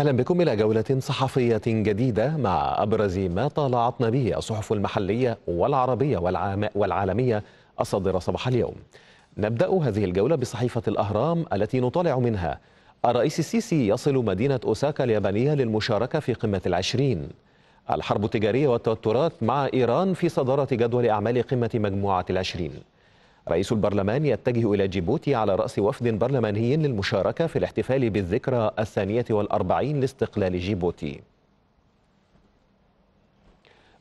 أهلا بكم إلى جولة صحفية جديدة مع أبرز ما طالعتنا به الصحف المحلية والعربية والعالمية الصادرة صباح اليوم نبدأ هذه الجولة بصحيفة الأهرام التي نطالع منها الرئيس السيسي يصل مدينة أوساكا اليابانية للمشاركة في قمة العشرين الحرب التجارية والتوترات مع إيران في صدارة جدول أعمال قمة مجموعة العشرين رئيس البرلمان يتجه إلى جيبوتي على رأس وفد برلماني للمشاركة في الاحتفال بالذكرى الثانية والأربعين لاستقلال جيبوتي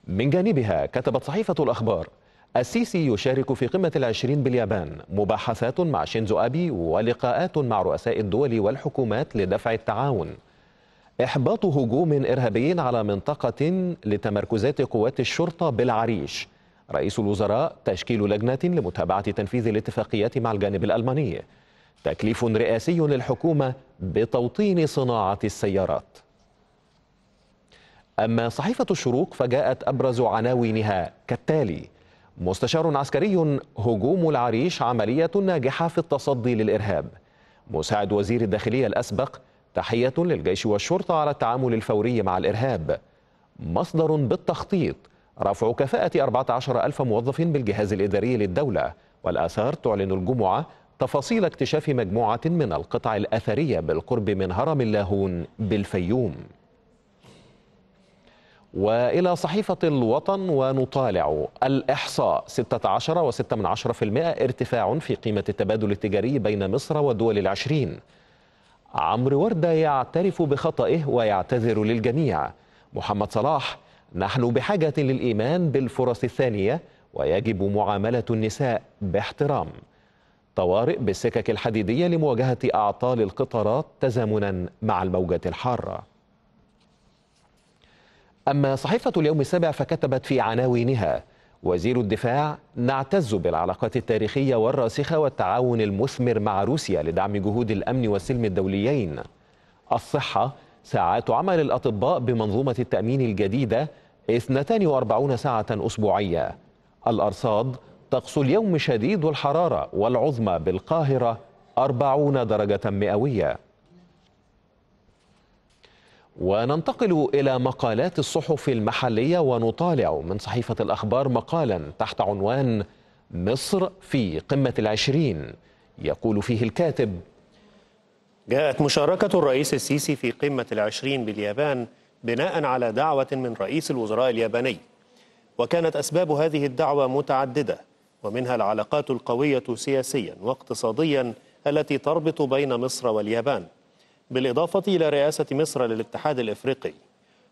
من جانبها كتبت صحيفة الأخبار السيسي يشارك في قمة العشرين باليابان مباحثات مع شينزو أبي ولقاءات مع رؤساء الدول والحكومات لدفع التعاون إحباط هجوم إرهابي على منطقة لتمركزات قوات الشرطة بالعريش رئيس الوزراء تشكيل لجنة لمتابعة تنفيذ الاتفاقيات مع الجانب الألماني تكليف رئاسي للحكومة بتوطين صناعة السيارات أما صحيفة الشروق فجاءت أبرز عناوينها كالتالي مستشار عسكري هجوم العريش عملية ناجحة في التصدي للإرهاب مساعد وزير الداخلية الأسبق تحية للجيش والشرطة على التعامل الفوري مع الإرهاب مصدر بالتخطيط رفع كفاءة 14 ألف موظف بالجهاز الإداري للدولة والآثار تعلن الجمعة تفاصيل اكتشاف مجموعة من القطع الأثرية بالقرب من هرم اللاهون بالفيوم وإلى صحيفة الوطن ونطالع الإحصاء 16.6% ارتفاع في قيمة التبادل التجاري بين مصر والدول العشرين عمرو وردة يعترف بخطئه ويعتذر للجميع محمد صلاح نحن بحاجة للإيمان بالفرص الثانية ويجب معاملة النساء باحترام طوارئ بالسكك الحديدية لمواجهة أعطال القطارات تزامنا مع الموجة الحارة أما صحيفة اليوم السابع فكتبت في عناوينها وزير الدفاع نعتز بالعلاقات التاريخية والراسخة والتعاون المثمر مع روسيا لدعم جهود الأمن والسلم الدوليين الصحة ساعات عمل الأطباء بمنظومة التأمين الجديدة 42 ساعة أسبوعية الأرصاد طقس اليوم شديد الحرارة والعظمى بالقاهرة 40 درجة مئوية وننتقل إلى مقالات الصحف المحلية ونطالع من صحيفة الأخبار مقالا تحت عنوان مصر في قمة العشرين يقول فيه الكاتب جاءت مشاركة الرئيس السيسي في قمة العشرين باليابان بناء على دعوة من رئيس الوزراء الياباني وكانت أسباب هذه الدعوة متعددة ومنها العلاقات القوية سياسيا واقتصاديا التي تربط بين مصر واليابان بالإضافة إلى رئاسة مصر للاتحاد الإفريقي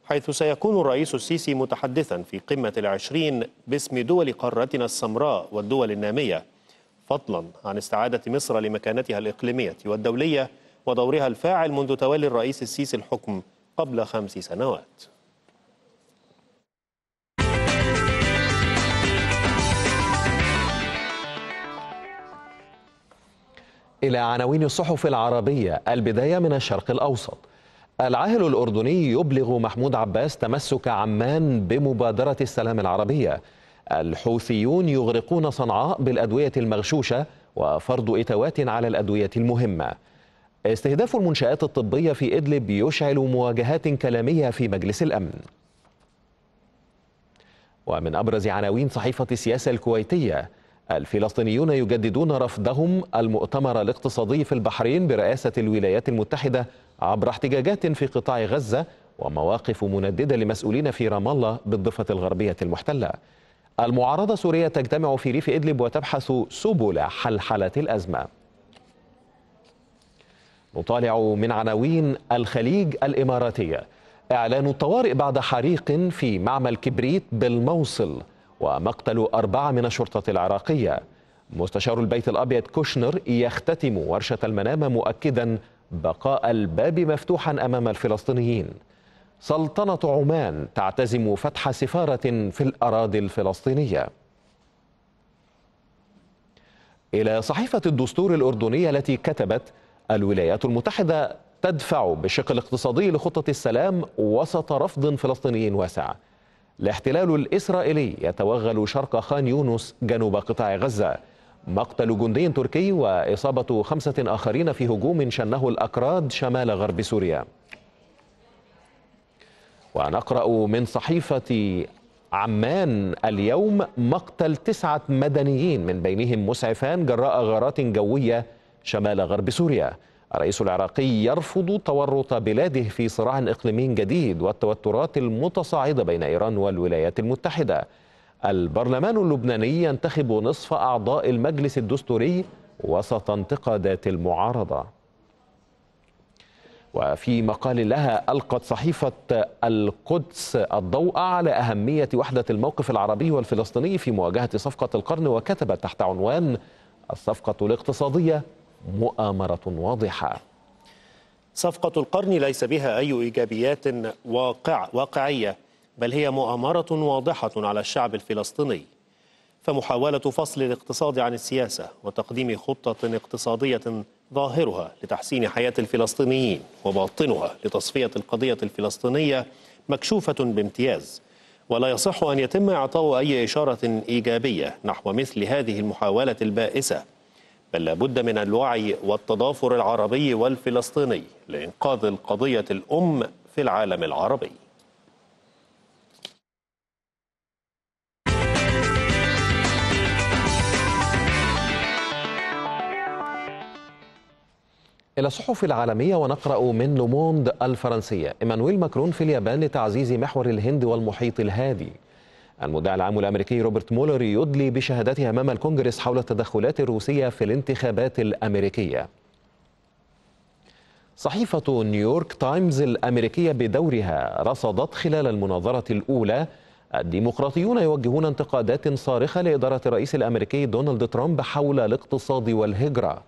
حيث سيكون الرئيس السيسي متحدثا في قمة العشرين باسم دول قارتنا السمراء والدول النامية فضلا عن استعادة مصر لمكانتها الإقليمية والدولية ودورها الفاعل منذ تولي الرئيس السيسي الحكم قبل خمس سنوات إلى عناوين الصحف العربية البداية من الشرق الأوسط العاهل الأردني يبلغ محمود عباس تمسك عمان بمبادرة السلام العربية الحوثيون يغرقون صنعاء بالأدوية المغشوشة وفرض إتوات على الأدوية المهمة استهداف المنشآت الطبية في إدلب يشعل مواجهات كلامية في مجلس الأمن ومن أبرز عناوين صحيفة السياسة الكويتية الفلسطينيون يجددون رفضهم المؤتمر الاقتصادي في البحرين برئاسة الولايات المتحدة عبر احتجاجات في قطاع غزة ومواقف منددة لمسؤولين في رام الله بالضفة الغربية المحتلة المعارضة السورية تجتمع في ريف إدلب وتبحث سبل حلحلة الأزمة نطالع من عناوين الخليج الإماراتية إعلان الطوارئ بعد حريق في معمل كبريت بالموصل ومقتل أربعة من الشرطة العراقية مستشار البيت الأبيض كوشنر يختتم ورشة المنامة مؤكدا بقاء الباب مفتوحا أمام الفلسطينيين سلطنة عمان تعتزم فتح سفارة في الأراضي الفلسطينية إلى صحيفة الدستور الأردنية التي كتبت الولايات المتحدة تدفع بالشق الاقتصادي لخطة السلام وسط رفض فلسطيني واسع الاحتلال الإسرائيلي يتوغل شرق خان يونس جنوب قطاع غزة مقتل جندي تركي وإصابة خمسة آخرين في هجوم شنه الأكراد شمال غرب سوريا ونقرأ من صحيفة عمان اليوم مقتل تسعة مدنيين من بينهم مسعفان جراء غارات جوية شمال غرب سوريا الرئيس العراقي يرفض تورط بلاده في صراع إقليمي جديد والتوترات المتصاعدة بين إيران والولايات المتحدة البرلمان اللبناني ينتخب نصف أعضاء المجلس الدستوري وسط انتقادات المعارضة وفي مقال لها ألقت صحيفة القدس الضوء على أهمية وحدة الموقف العربي والفلسطيني في مواجهة صفقة القرن وكتبت تحت عنوان الصفقة الاقتصادية مؤامرة واضحة صفقة القرن ليس بها أي إيجابيات واقع واقعية بل هي مؤامرة واضحة على الشعب الفلسطيني فمحاولة فصل الاقتصاد عن السياسة وتقديم خطة اقتصادية ظاهرها لتحسين حياة الفلسطينيين وباطنها لتصفية القضية الفلسطينية مكشوفة بامتياز ولا يصح أن يتم إعطاء أي إشارة إيجابية نحو مثل هذه المحاولة البائسة بل لابد من الوعي والتضافر العربي والفلسطيني لإنقاذ القضية الأم في العالم العربي إلى الصحف العالمية ونقرأ من لوموند الفرنسية إيمانويل ماكرون في اليابان لتعزيز محور الهند والمحيط الهادي المدعي العام الأمريكي روبرت مولر يدلي بشهادته أمام الكونجرس حول التدخلات الروسية في الانتخابات الأمريكية صحيفة نيويورك تايمز الأمريكية بدورها رصدت خلال المناظرة الأولى الديمقراطيون يوجهون انتقادات صارخة لإدارة الرئيس الأمريكي دونالد ترامب حول الاقتصاد والهجرة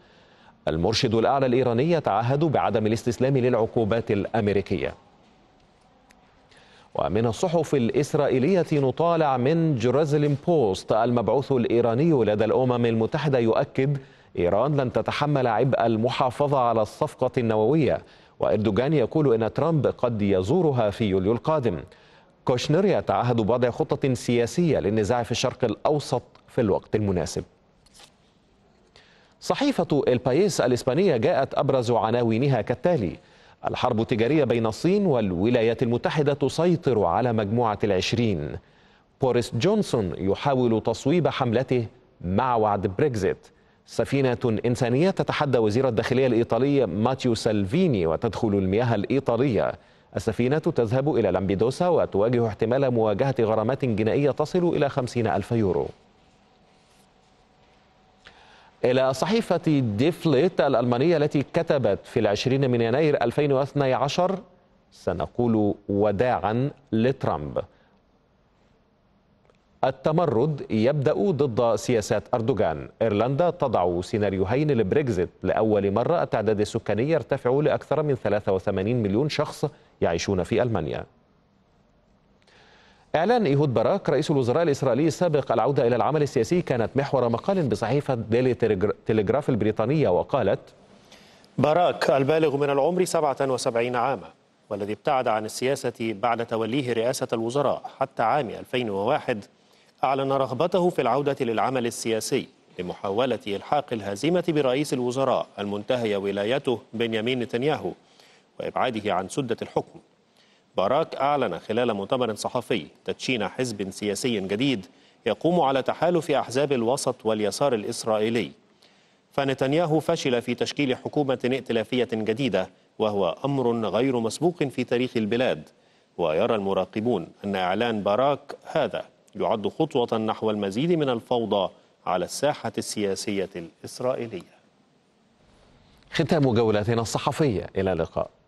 المرشد الأعلى الإيراني يتعهد بعدم الاستسلام للعقوبات الأمريكية ومن الصحف الإسرائيلية نطالع من جيروزلم بوست المبعوث الإيراني لدى الأمم المتحدة يؤكد إيران لن تتحمل عبء المحافظة على الصفقة النووية وإردوغان يقول إن ترامب قد يزورها في يوليو القادم كوشنر يتعهد بوضع خطة سياسية للنزاع في الشرق الأوسط في الوقت المناسب صحيفة البايس الإسبانية جاءت أبرز عناوينها كالتالي الحرب التجارية بين الصين والولايات المتحدة تسيطر على مجموعة العشرين بوريس جونسون يحاول تصويب حملته مع وعد بريكزيت سفينة إنسانية تتحدى وزير الداخلية الإيطالي ماتيو سالفيني وتدخل المياه الإيطالية السفينة تذهب إلى لامبيدوسا وتواجه احتمال مواجهة غرامات جنائية تصل إلى خمسين ألف يورو إلى صحيفة ديفليت الألمانية التي كتبت في العشرين من يناير 2012 سنقول وداعا لترامب التمرد يبدأ ضد سياسات أردوغان إيرلندا تضع سيناريوهين لبريكزيت لأول مرة التعداد السكاني يرتفع لأكثر من 83 مليون شخص يعيشون في ألمانيا إعلان إيهود باراك رئيس الوزراء الإسرائيلي السابق العودة إلى العمل السياسي كانت محور مقال بصحيفة ديلي تلغراف البريطانية وقالت باراك البالغ من العمر 77 عاما والذي ابتعد عن السياسة بعد توليه رئاسة الوزراء حتى عام 2001 أعلن رغبته في العودة للعمل السياسي لمحاولة إلحاق الهزيمة برئيس الوزراء المنتهي ولايته بنيامين نتنياهو وإبعاده عن سدة الحكم باراك أعلن خلال مؤتمر صحفي تدشين حزب سياسي جديد يقوم على تحالف أحزاب الوسط واليسار الإسرائيلي فنتنياهو فشل في تشكيل حكومة ائتلافية جديدة وهو أمر غير مسبوق في تاريخ البلاد ويرى المراقبون أن إعلان باراك هذا يعد خطوة نحو المزيد من الفوضى على الساحة السياسية الإسرائيلية ختام جولتنا الصحفية إلى اللقاء